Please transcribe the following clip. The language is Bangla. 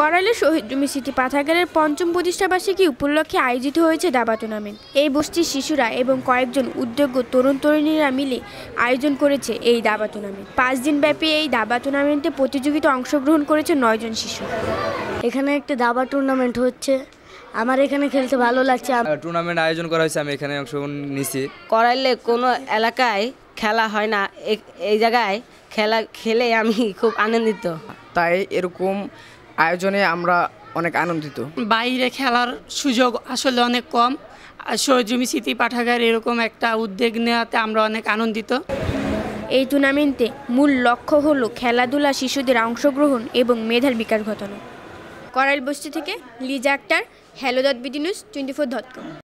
করাইলে শহীদ জমি সিটি পাঠাগারের পঞ্চম প্রতিষ্ঠাবার্ষিকী উপলক্ষে আয়োজিত হয়েছে দাবা টুর্নামেন্ট এই বস্তির শিশুরা এবং কয়েকজন উদ্যোগ্য তরুণ তরুণীরা মিলে আয়োজন করেছে এই দাবা টুর্নামেন্ট পাঁচ দিন ব্যাপী এই দাবা টুর্নামেন্টে প্রতিযোগিতা অংশগ্রহণ করেছে নয়জন শিশু এখানে একটা দাবা টুর্নামেন্ট হচ্ছে আমার এখানে খেলতে ভালো লাগছে টুর্নামেন্ট আয়োজন করা হয়েছে আমি এখানে অংশগ্রহণ নিছি করাইলে কোনো এলাকায় খেলা হয় না এই জায়গায় খেলা খেলে আমি খুব আনন্দিত তাই এরকম আয়োজনে আমরা অনেক আনন্দিত বাইরে খেলার সুযোগ আসলে অনেক কম সরজমি স্মৃতি পাঠাগার এরকম একটা উদ্যোগ নেওয়াতে আমরা অনেক আনন্দিত এই টুর্নামেন্টে মূল লক্ষ্য হল খেলাধুলা শিশুদের অংশগ্রহণ এবং মেধার বিকাশ ঘটানো করাইল বস্তি থেকে Liza Akter hello dot BD news twenty four dot কম